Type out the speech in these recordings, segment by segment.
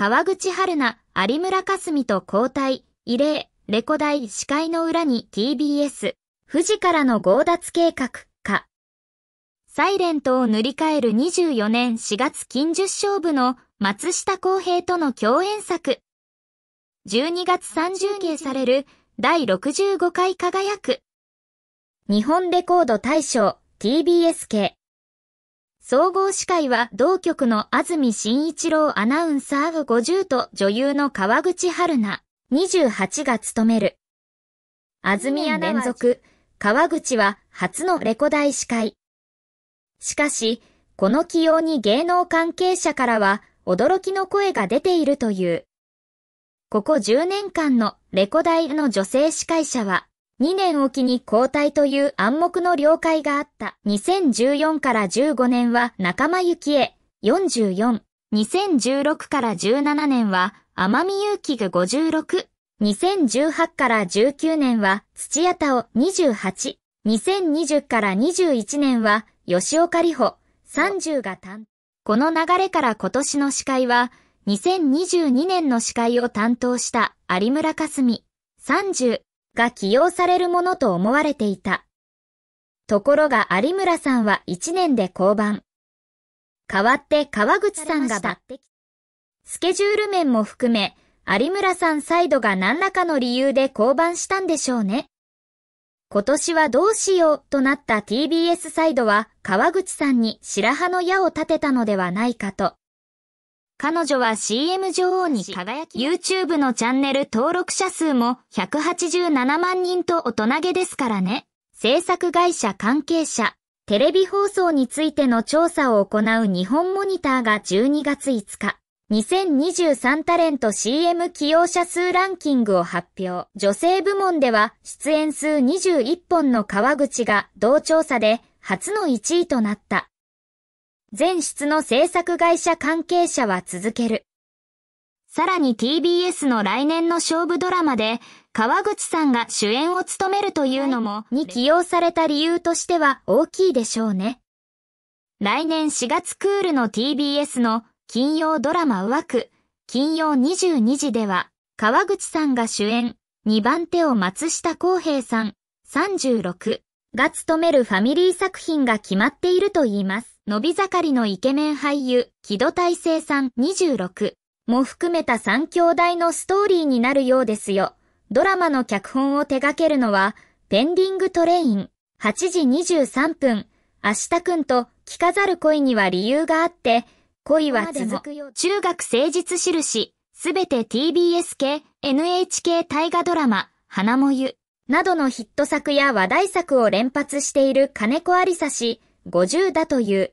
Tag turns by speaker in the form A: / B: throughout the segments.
A: 川口春奈、有村架純と交代、異例、レコ大司会の裏に TBS、富士からの強奪計画、か。サイレントを塗り替える24年4月金1勝負の松下洸平との共演作。12月30日される第65回輝く。日本レコード大賞 TBS 系。総合司会は同局の安住紳一郎アナウンサー50と女優の川口春奈28が務める。安住ア連続、川口は初のレコ大司会。しかし、この起用に芸能関係者からは驚きの声が出ているという。ここ10年間のレコ大の女性司会者は、2年おきに交代という暗黙の了解があった2014から15年は仲間由紀恵44、2016から17年は天海勇気が56、2018から19年は土屋太鳳28、2020から21年は吉岡里穂30が担この流れから今年の司会は2022年の司会を担当した有村架純30が起用されるものと思われていた。ところが有村さんは1年で降板。代わって川口さんが抜擢。スケジュール面も含め、有村さんサイドが何らかの理由で降板したんでしょうね。今年はどうしようとなった TBS サイドは川口さんに白羽の矢を立てたのではないかと。彼女は CM 女王に輝き、YouTube のチャンネル登録者数も187万人と大人げですからね。制作会社関係者、テレビ放送についての調査を行う日本モニターが12月5日、2023タレント CM 起用者数ランキングを発表。女性部門では出演数21本の川口が同調査で初の1位となった。全室の制作会社関係者は続ける。さらに TBS の来年の勝負ドラマで、川口さんが主演を務めるというのも、に起用された理由としては大きいでしょうね。来年4月クールの TBS の金曜ドラマ枠、金曜22時では、川口さんが主演、2番手を松下洸平さん、36が務めるファミリー作品が決まっていると言います。伸び盛りのイケメン俳優、木戸大成さん26も含めた三兄弟のストーリーになるようですよ。ドラマの脚本を手掛けるのは、ペンディングトレイン、8時23分、明日くんと聞かざる恋には理由があって、恋は続くよ。中学誠実印、すべて TBS 系、NHK 大河ドラマ、花もゆ、などのヒット作や話題作を連発している金子ありさ氏、50だという。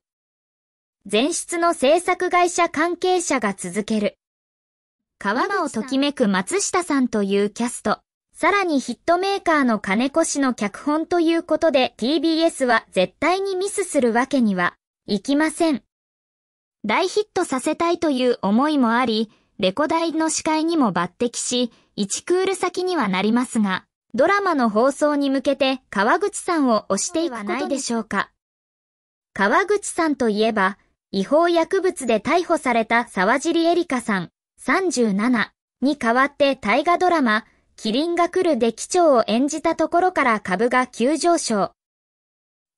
A: 前室の制作会社関係者が続ける。川間をときめく松下さんというキャスト。さらにヒットメーカーの金子氏の脚本ということで TBS は絶対にミスするわけにはいきません。大ヒットさせたいという思いもあり、レコ大の司会にも抜擢し、1クール先にはなりますが、ドラマの放送に向けて川口さんを押していくことでしょうか。川口さんといえば、違法薬物で逮捕された沢尻エリカさん、37に代わって大河ドラマ、キリンが来るで機長を演じたところから株が急上昇。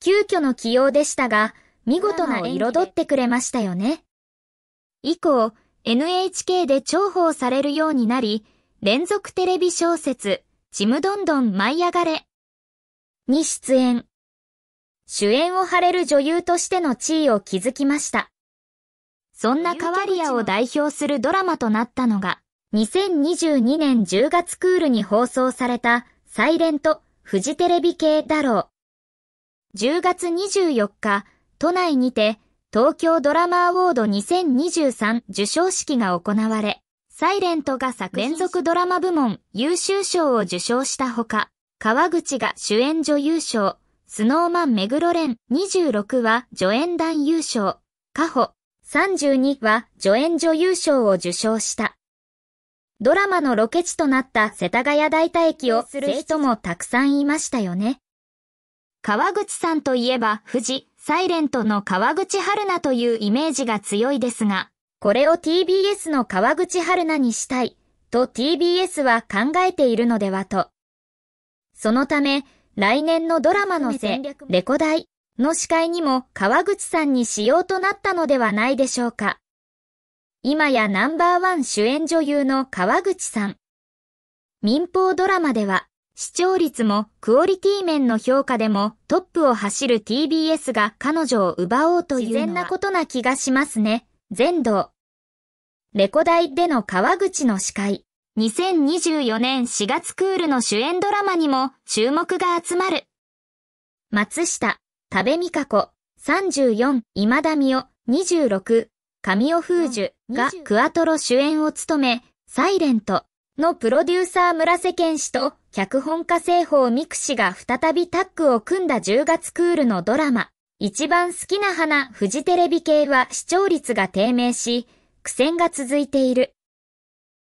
A: 急遽の起用でしたが、見事な彩ってくれましたよね。以降、NHK で重宝されるようになり、連続テレビ小説、ちむどんどん舞い上がれに出演。主演を張れる女優としての地位を築きました。そんなカワリアを代表するドラマとなったのが、2022年10月クールに放送された、サイレント、フジテレビ系だろう。10月24日、都内にて、東京ドラマアォード2023受賞式が行われ、サイレントが作連続ドラマ部門優秀賞を受賞したほか、川口が主演女優賞、スノーマンメグロレン26は助演団優勝、カホ32は助演女優賞を受賞した。ドラマのロケ地となった世田谷代田駅をする人もたくさんいましたよね。川口さんといえば富士、サイレントの川口春奈というイメージが強いですが、これを TBS の川口春奈にしたい、と TBS は考えているのではと。そのため、来年のドラマのせ、レコ大の司会にも川口さんにしようとなったのではないでしょうか。今やナンバーワン主演女優の川口さん。民放ドラマでは、視聴率もクオリティ面の評価でもトップを走る TBS が彼女を奪おうという自然なことな気がしますね。全道。レコ大での川口の司会。2024年4月クールの主演ドラマにも注目が集まる。松下、多部美香子、34、今田美代、26、神尾風樹がクアトロ主演を務め、サイレントのプロデューサー村瀬健氏と脚本家製法ミク氏が再びタッグを組んだ10月クールのドラマ、一番好きな花フジテレビ系は視聴率が低迷し、苦戦が続いている。